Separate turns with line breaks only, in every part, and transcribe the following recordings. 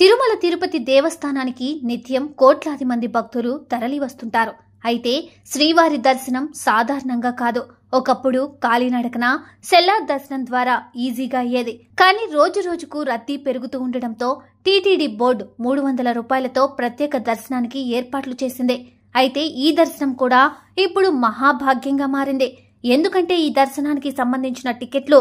తిరుమల తిరుపతి దేవస్థానానికి నిత్యం కోట్లాది మంది భక్తులు తరలివస్తుంటారు అయితే శ్రీవారి దర్శనం సాధారణంగా కాదు ఒకప్పుడు కాలినడకన సెల్లార్ దర్శనం ద్వారా ఈజీగా అయ్యేది కానీ రోజు రోజుకు రద్దీ పెరుగుతూ ఉండడంతో టీటీడీ బోర్డు మూడు వందల రూపాయలతో ప్రత్యేక దర్శనానికి ఏర్పాట్లు చేసింది అయితే ఈ దర్శనం కూడా ఇప్పుడు మహాభాగ్యంగా మారింది ఎందుకంటే ఈ దర్శనానికి సంబంధించిన టికెట్లు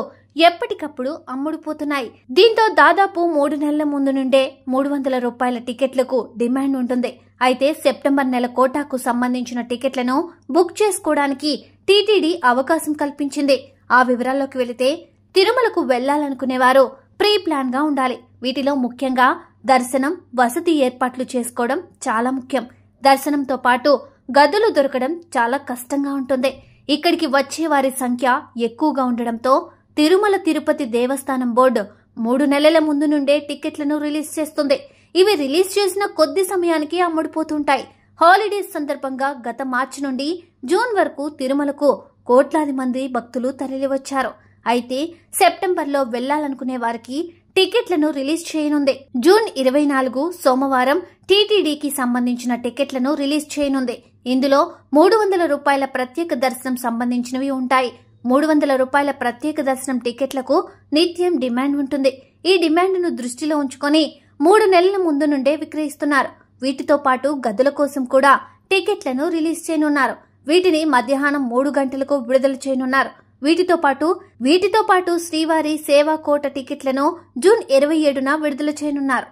ఎప్పటికప్పుడు అమ్ముడుపోతున్నాయి దీంతో దాదాపు మూడు నెలల ముందు నుండే మూడు వందల రూపాయల టికెట్లకు డిమాండ్ ఉంటుంది అయితే సెప్టెంబర్ నెల కోటాకు సంబంధించిన టికెట్లను బుక్ చేసుకోవడానికి టీటీడీ అవకాశం కల్పించింది ఆ వివరాల్లోకి వెళితే తిరుమలకు వెళ్లాలనుకునేవారు ప్రీ ప్లాన్ గా ఉండాలి వీటిలో ముఖ్యంగా దర్శనం వసతి ఏర్పాట్లు చేసుకోవడం చాలా ముఖ్యం దర్శనంతో పాటు గదులు దొరకడం చాలా కష్టంగా ఉంటుంది ఇక్కడికి వచ్చే వారి సంఖ్య ఎక్కువగా ఉండడంతో తిరుమల తిరుపతి దేవస్థానం బోర్డు మూడు నెలల ముందు నుండే టిక్కెట్లను రిలీజ్ చేస్తుంది ఇవి రిలీజ్ చేసిన కొద్ది సమయానికి అమ్ముడుపోతుంటాయి హాలిడేస్ సందర్భంగా గత మార్చి నుండి జూన్ వరకు తిరుమలకు కోట్లాది మంది భక్తులు తరలివచ్చారు అయితే సెప్టెంబర్లో వెళ్లాలనుకునే వారికి టికెట్లను రిలీజ్ చేయనుంది జూన్ ఇరవై నాలుగు సోమవారం టీటీడీకి సంబంధించిన టికెట్లను రిలీజ్ చేయనుంది ఇందులో మూడు వందల రూపాయల ప్రత్యేక దర్శనం సంబంధించినవి ఉంటాయి మూడు వందల రూపాయల ప్రత్యేక దర్శనం టికెట్లకు నిత్యం డిమాండ్ ఉంటుంది ఈ డిమాండ్ను దృష్టిలో ఉంచుకొని మూడు నెలల ముందు నుండే విక్రయిస్తున్నారు వీటితో పాటు గదుల కోసం కూడా టికెట్లను రిలీజ్ చేయనున్నారు వీటిని మధ్యాహ్నం మూడు గంటలకు విడుదల చేయనున్నారు వీటితో పాటు వీటితో పాటు శ్రీవారి సేవా కోట టికెట్లను జూన్ ఇరవై ఏడున విడుదల చేయనున్నారు